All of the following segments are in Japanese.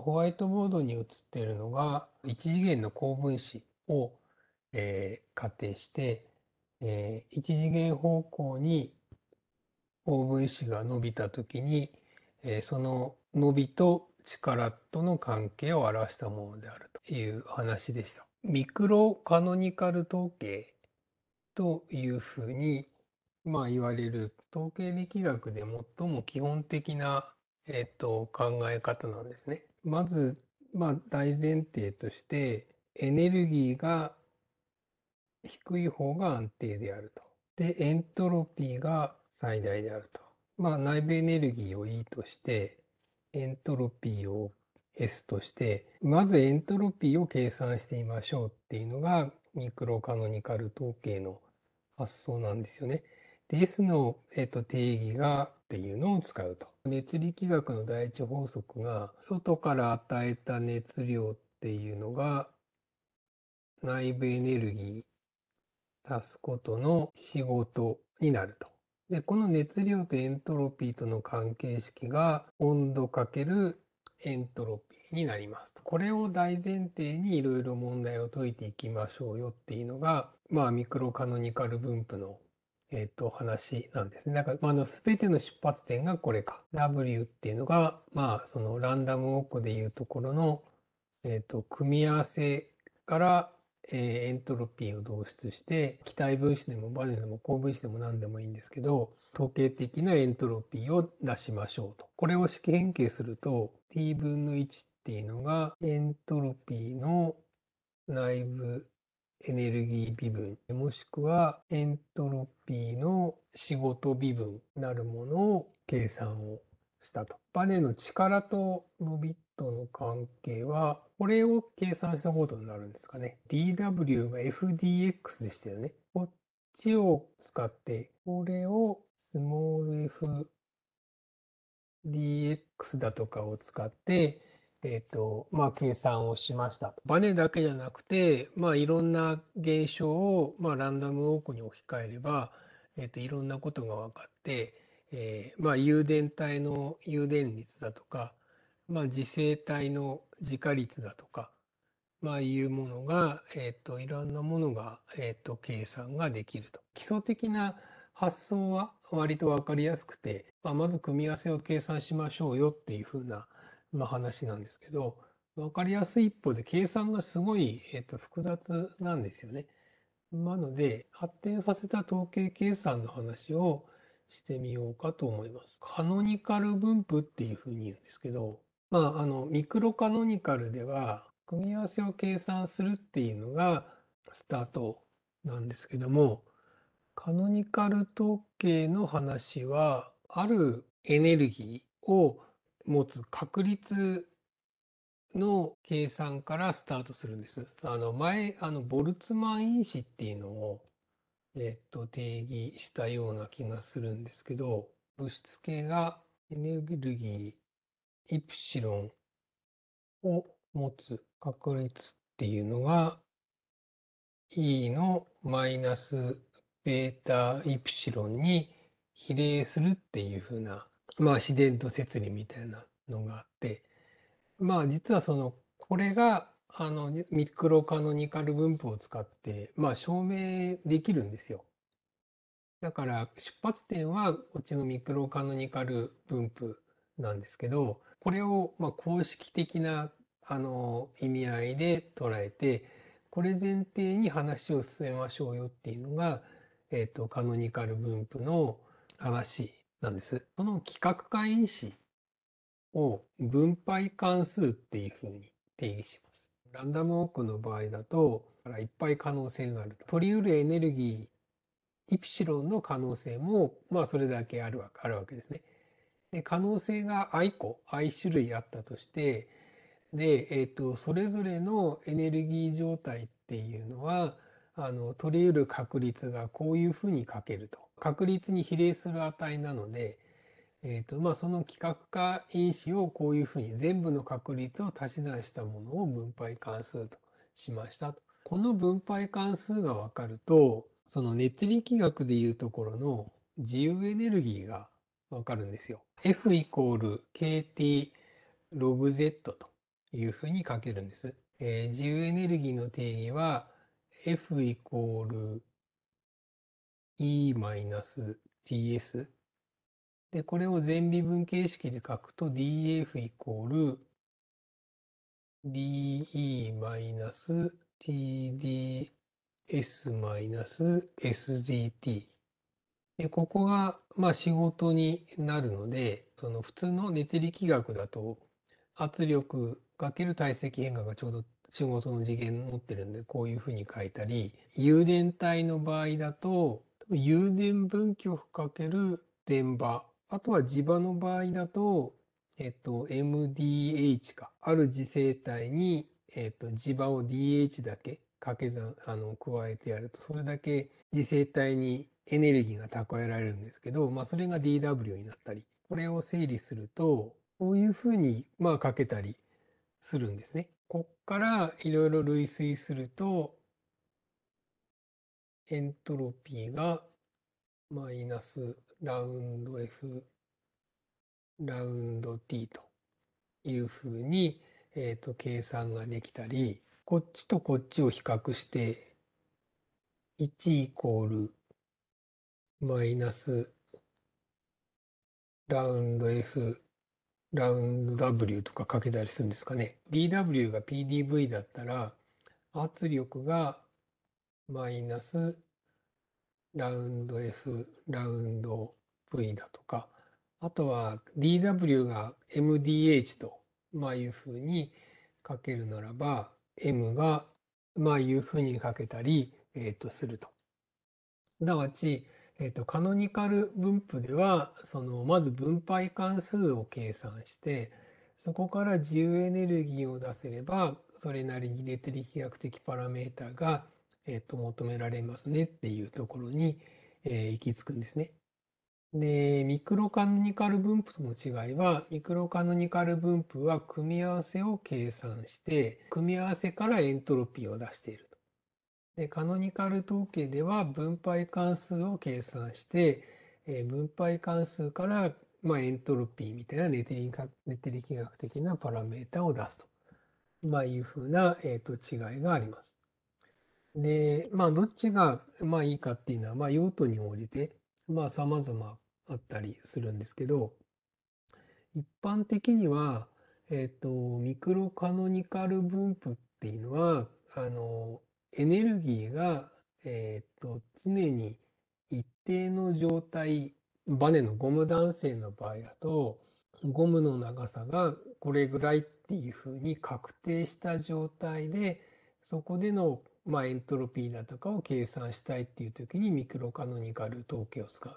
ホワイトボードに写っているのが1次元の高分子を、えー、仮定して、えー、1次元方向に高分子が伸びた時に、えー、その伸びと力との関係を表したものであるという話でした。ミクロカノニカル統計というふうに、まあ、言われる統計力学で最も基本的な、えっと、考え方なんですね。まず、まあ、大前提として、エネルギーが低い方が安定であると。で、エントロピーが最大であると。まあ、内部エネルギーを E として、エントロピーを S として、まずエントロピーを計算してみましょうっていうのが、ミクロカノニカル統計の発想なんですよね。で、S の、えっと、定義がっていうのを使うと。熱力学の第一法則が外から与えた熱量っていうのが内部エネルギー足すことの仕事になると。で、この熱量とエントロピーとの関係式が温度かけるエントロピーになりますと。これを大前提にいろいろ問題を解いていきましょうよっていうのが、まあミクロカノニカル分布のえっ、と、話なんですね。だから、まあ、あの、すべての出発点がこれか。W っていうのが、まあ、その、ランダムウォークでいうところの、えっ、ー、と、組み合わせから、えー、エントロピーを導出して、気体分子でもバネでも高分子でも何でもいいんですけど、統計的なエントロピーを出しましょうと。これを式変形すると、t 分の1っていうのが、エントロピーの内部エネルギー微分、もしくはエントロピーの仕事微分なるものを計算をしたと。バネの力とのビットの関係は、これを計算したことになるんですかね。dw が fdx でしたよね。こっちを使って、これをスモール f dx だとかを使って、えっ、ー、と、まあ、計算をしました。バネだけじゃなくて、まあ、いろんな現象を、まあ、ランダムウォークに置き換えれば、えっ、ー、と、いろんなことが分かって、えー、まあ、誘電体の誘電率だとか、まあ、磁性体の磁化率だとか、まあ、いうものが、えっ、と、いろんなものが、えっ、と、計算ができると。基礎的な発想は割と分かりやすくて、まあ、まず組み合わせを計算しましょうよっていうふうなの話なんですけど、わかりやすい一方で計算がすごい、えっと、複雑なんですよね。なので、発展させた統計計算の話をしてみようかと思います。カノニカル分布っていうふうに言うんですけど、まあ、あの、ミクロカノニカルでは、組み合わせを計算するっていうのがスタートなんですけども、カノニカル統計の話は、あるエネルギーを持つ確率の計算からスタートするんです。あの前、あのボルツマン因子っていうのを、えっと、定義したような気がするんですけど、物質系がエネルギーイプシロンを持つ確率っていうのが E のマイナスベータイプシロンに比例するっていうふうなまあ、自然と摂理みたいなのがあって、まあ、実はそのこれがあのミクロカノニカル分布を使って、まあ、証明できるんですよ。だから出発点はこっちのミクロカノニカル分布なんですけどこれをまあ公式的なあの意味合いで捉えてこれ前提に話を進めましょうよっていうのが、えー、とカノニカル分布の話なんです。その規格化因子を分配関数っていうふうに定義します。ランダムウォークの場合だと、いっぱい可能性があると。取り得るエネルギー、イプシロンの可能性も、まあそれだけあるわあるわけですね。で、可能性が i 個、i 種類あったとして、で、えっ、ー、と、それぞれのエネルギー状態っていうのは、あの、取り得る確率がこういうふうに書けると。確率に比例する値なので、えーとまあ、その規格化因子をこういうふうに全部の確率を足し算したものを分配関数としましたと。この分配関数が分かると、その熱力学でいうところの自由エネルギーが分かるんですよ。F イコール KT ログ Z というふうに書けるんです。えー、自由エネルギーの定義は F イコール e-ts。で、これを全微分形式で書くと df イコール de-tds-sdt。で、ここが、まあ、仕事になるので、その普通の熱力学だと、圧力かける体積変化がちょうど仕事の次元持ってるんで、こういうふうに書いたり、有電体の場合だと、有電分岐をかける電場。あとは磁場の場合だと、えっと、MDH か。ある磁性体に、えっと、磁場を DH だけ掛け算、あの、加えてやると、それだけ磁性体にエネルギーが蓄えられるんですけど、まあ、それが DW になったり、これを整理すると、こういうふうに、まあ、かけたりするんですね。こっからいろいろ類推すると、エントロピーがマイナスラウンド F ラウンド T というふうに、えー、と計算ができたりこっちとこっちを比較して1イコールマイナスラウンド F ラウンド W とかかけたりするんですかね。DW が PDV だったら圧力がマイナスラウンド F ラウンド V だとかあとは DW が MDH と、まあ、いうふうに書けるならば M がまあいうふうに書けたり、えー、とすると。すなわち、えーと、カノニカル分布ではそのまず分配関数を計算してそこから自由エネルギーを出せればそれなりに熱力学的パラメータがえっと、求められますねっていうところに、えー、行き着くんですね。で、ミクロカノニカル分布との違いは、ミクロカノニカル分布は組み合わせを計算して、組み合わせからエントロピーを出していると。で、カノニカル統計では分配関数を計算して、えー、分配関数から、まあ、エントロピーみたいなネテリ力学的なパラメータを出すと、まあ、いうふうな、えーと違いがあります。で、まあ、どっちが、まあ、いいかっていうのは、まあ、用途に応じて、まあ、様々あったりするんですけど、一般的には、えっ、ー、と、ミクロカノニカル分布っていうのは、あの、エネルギーが、えっ、ー、と、常に一定の状態、バネのゴム弾性の場合だと、ゴムの長さがこれぐらいっていうふうに確定した状態で、そこでのまあ、エントロピーだとかを計算したいっていう時にミクロカノニカル統計を使う。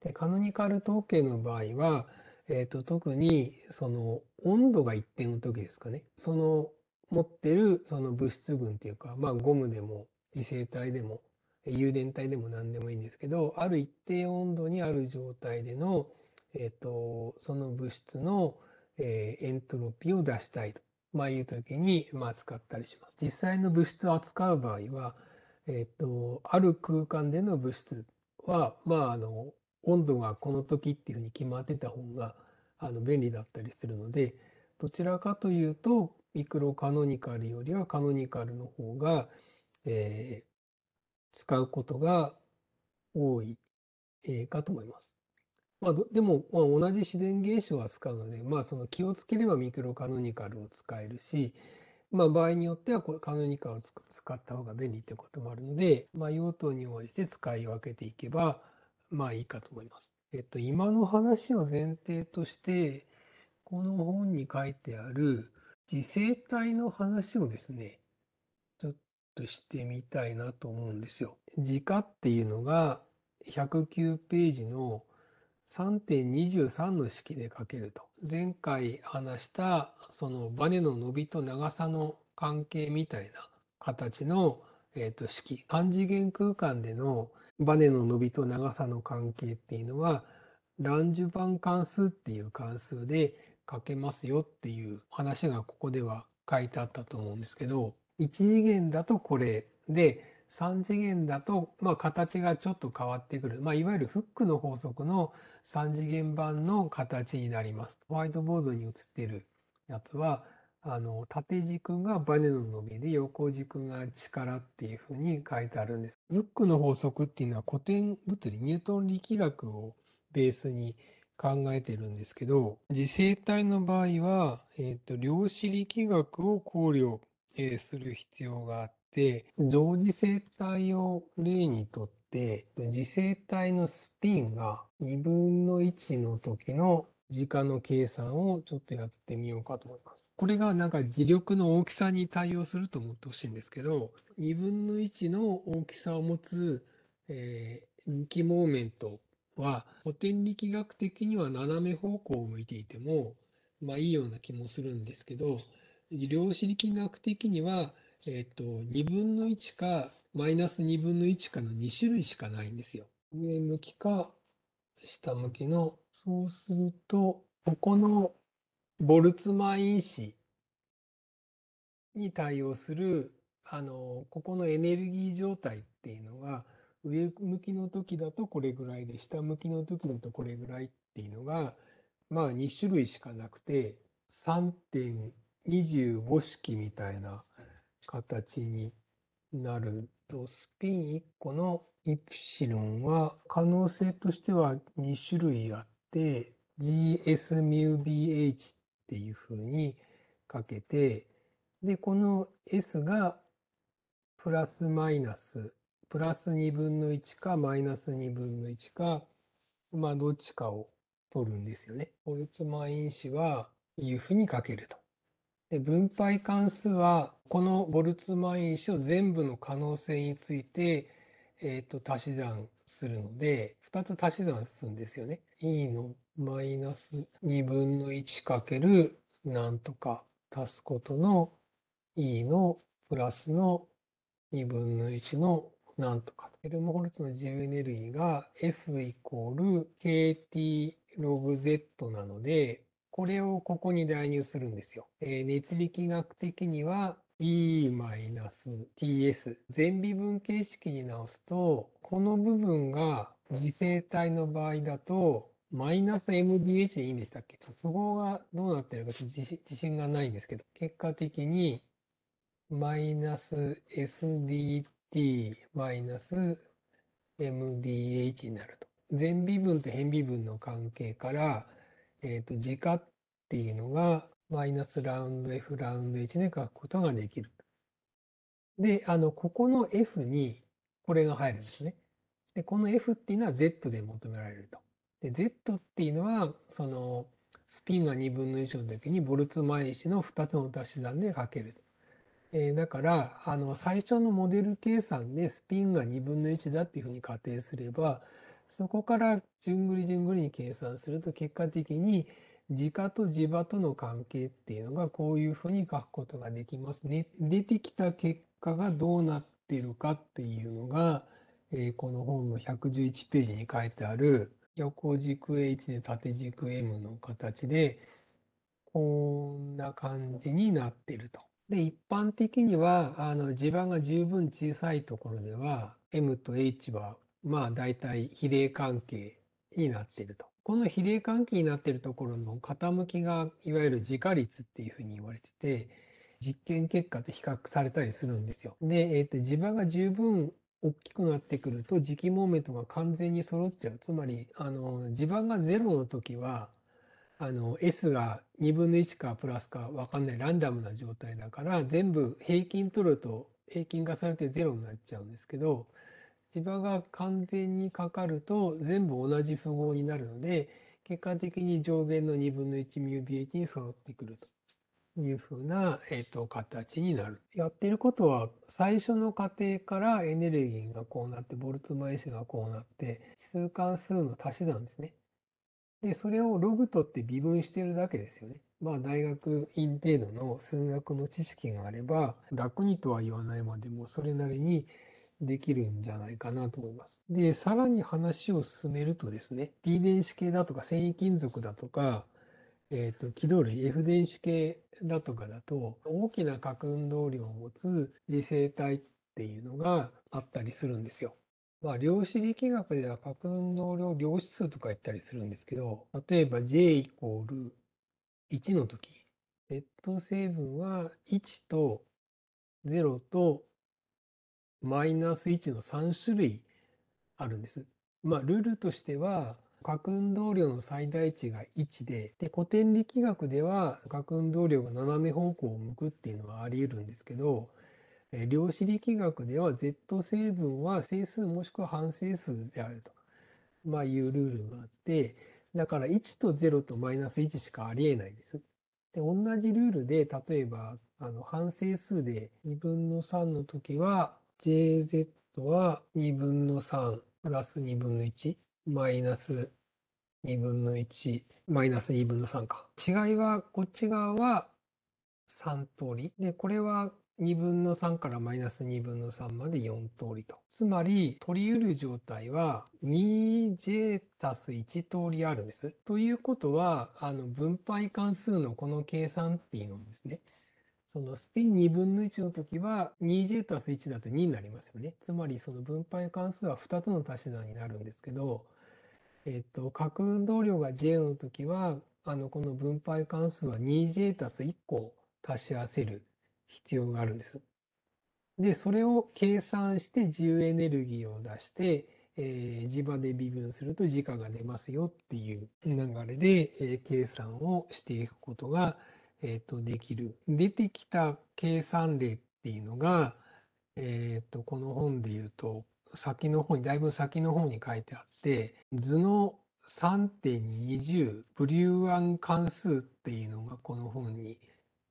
でカノニカル統計の場合は、えーと、特にその温度が一定の時ですかねその持ってるその物質群っていうか、まあ、ゴムでも磁性体でも誘電体でも何でもいいんですけどある一定温度にある状態での、えーとその物質の、えー、エントロピーを出したいと。まあ、いう時に、まあ、使ったりします。実際の物質を扱う場合は、えっ、と、ある空間での物質は、まあ、あの、温度がこの時っていうふうに決まってた方が、あの、便利だったりするので、どちらかというと、ミクロカノニカルよりはカノニカルの方が、えー、使うことが多い、えー、かと思います。まあ、でも、まあ、同じ自然現象は使うので、まあ、その気をつければミクロカノニカルを使えるし、まあ、場合によってはこれカノニカルを使った方が便利ということもあるので、まあ、用途に応じて使い分けていけば、まあいいかと思います。えっと、今の話を前提として、この本に書いてある自生体の話をですね、ちょっとしてみたいなと思うんですよ。自家っていうのが109ページの3.23の式で書けると。前回話したそのバネの伸びと長さの関係みたいな形の、えー、と式3次元空間でのバネの伸びと長さの関係っていうのはランジュ版関数っていう関数で書けますよっていう話がここでは書いてあったと思うんですけど1次元だとこれで3次元だと、まあ、形がちょっと変わってくる。まあ、いわゆるフックの法則の3次元版の形になります。ホワイトボードに写っているやつは、あの、縦軸がバネの伸びで横軸が力っていうふうに書いてあるんです。フックの法則っていうのは古典物理、ニュートン力学をベースに考えてるんですけど、磁性体の場合は、えー、と、量子力学を考慮、する必要があって、同時性体を例にとって、時生体のスピンが2分の1の時の時間の計算をちょっとやってみようかと思います。これがなんか磁力の大きさに対応すると思ってほしいんですけど、2分の1の大きさを持つ、えー、力モーメントは、古典力学的には斜め方向を向いていても、まあいいような気もするんですけど、量子力学的にはえっ、と、2分の1か、マイナス2分の1かの2種類しかないんですよ。上向きか、下向きの。そうすると、ここのボルツマイン子に対応する、あの、ここのエネルギー状態っていうのが、上向きの時だとこれぐらいで、下向きの時だとこれぐらいっていうのが、まあ2種類しかなくて、3.25式みたいな形になると、スピン1個のイプシロンは可能性としては2種類あって、gsμbh っていうふうにかけて、で、この S がプラスマイナス、プラス2分の1かマイナス2分の1か、まあどっちかを取るんですよね。ホルツマイ子はいうふうにかけると。で分配関数はこのボルツマン石を全部の可能性について、えっ、ー、と足し算するので2つ足し算するんですよね。e のマイナス2分の1かけるなんとか足すことの e のプラスの2分の1のなんとか。ヘルムホルツの自由エネルギーが F イコール KT ログ Z なので、これをここに代入するんですよ。えー、熱力学的には E-TS。全微分形式に直すと、この部分が磁性体の場合だと、マイナス MBH でいいんでしたっけそこがどうなってるかちと自信がないんですけど、結果的に、マイナス SDT マイナス MDH になると。全微分と変微分の関係から、えっ、ー、と、時価っていうのが、マイナスラウンド F ラウンド1で書くことができる。で、あの、ここの F に、これが入るんですね。で、この F っていうのは Z で求められると。で、Z っていうのは、その、スピンが2分の1の時にボルツマイ1の2つの足し算で書ける。えー、だから、あの、最初のモデル計算でスピンが2分の1だっていうふうに仮定すれば、そこからじゅんぐりじゅんぐりに計算すると結果的に自家と自場との関係っていうのがこういうふうに書くことができますね。出てきた結果がどうなってるかっていうのが、えー、この本の111ページに書いてある横軸 H で縦軸 M の形でこんな感じになってると。で、一般的には、あの、地盤が十分小さいところでは、M と H はまあ大体比例関係になっていると。この比例関係になっているところの傾きがいわゆる自家率っていうふうに言われてて、実験結果と比較されたりするんですよ。で、えっ、ー、と、磁場が十分大きくなってくると磁気モーメントが完全に揃っちゃう。つまり、あの、地盤が0の時は、あの、S が2分の1かプラスかわかんないランダムな状態だから、全部平均取ると平均化されて0になっちゃうんですけど、磁場が完全にかかると全部同じ符号になるので、結果的に上限の2分の1ミュ BH に揃ってくるというふうな、えー、と形になる。やってることは最初の過程からエネルギーがこうなってボルトマイシがこうなって指数関数の足し算ですね。で、それをログとって微分してるだけですよね。まあ大学院程度の数学の知識があれば楽にとは言わないまでもそれなりにできるんじゃないかなと思います。で、さらに話を進めるとですね、D 電子系だとか繊維金属だとか、えっ、ー、と、軌道類 F 電子系だとかだと、大きな核運動量を持つ磁性体っていうのがあったりするんですよ。まあ、量子力学では核運動量量子数とか言ったりするんですけど、例えば J イコール1の時、ネット成分は1と0とマイナス1の3種類あるんです。まあ、ルールとしては、核運動量の最大値が1でで古典力学では核運動量が斜め方向を向くっていうのはあり得るんですけど量子力学では Z 成分は整数もしくは半整数であると、まあ、いうルールがあってだから1と0とマイナス1しかあり得ないです。で同じルールで例えばあの半整数で2分の3の時は jz は2分の3プラス2分の1マイナス2分の1マイナス2分の3か。違いはこっち側は3通りでこれは2分の3からマイナス2分の3まで4通りと。つまり、取り得る状態は 2j たす1通りあるんです。ということは、あの、分配関数のこの計算っていうのですね。そのスピン2分の1の時は 2J たす1だと2になりますよね。つまりその分配関数は2つの足し算になるんですけど、えっと、角運動量が J の時は、あの、この分配関数は 2J たす1個足し合わせる必要があるんです。で、それを計算して自由エネルギーを出して、えー、磁場で微分すると時価が出ますよっていう流れで、えー、計算をしていくことが、えー、とできる。出てきた計算例っていうのが、えー、とこの本で言うと先の方にだいぶ先の方に書いてあって図の3.20ブリューアン関数っていうのがこの本に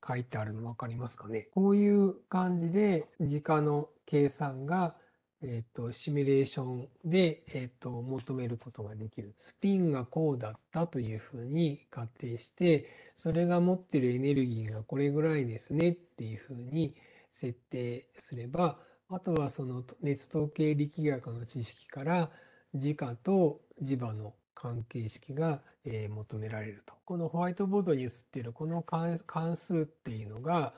書いてあるの分かりますかねこういう感じで時価の計算がえっ、ー、と、シミュレーションで、えっ、ー、と、求めることができる。スピンがこうだったというふうに仮定して、それが持ってるエネルギーがこれぐらいですねっていうふうに設定すれば、あとはその熱統計力学の知識から時価と磁場の関係式が、えー、求められると。このホワイトボードに映っているこの関数っていうのが、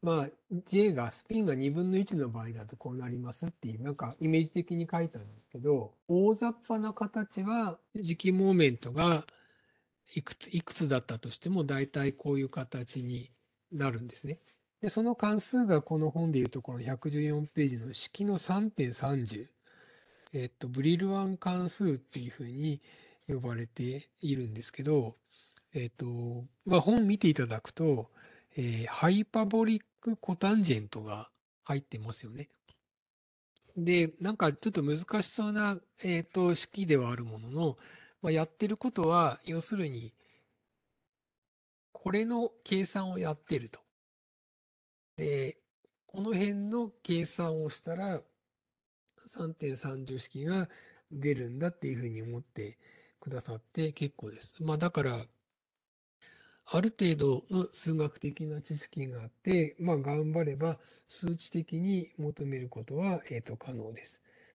まあ、J がスピンが2分の1の場合だとこうなりますっていう、なんかイメージ的に書いたんですけど、大雑把な形は磁気モーメントがいくついくつだったとしても大体こういう形になるんですね。で、その関数がこの本でいうとこの114ページの式の3.30、えっと、ブリルワン関数っていうふうに呼ばれているんですけど、えっと、まあ、本見ていただくと、えー、ハイパボリックコタンジェントが入ってますよね。で、なんかちょっと難しそうな、えーと、式ではあるものの、まあ、やってることは、要するに、これの計算をやってると。で、この辺の計算をしたら、3.3乗式が出るんだっていうふうに思ってくださって結構です。まあだから、ある程度の数学的な知識があって、まあ、頑張れば数値的に求めることは、えー、と可能です。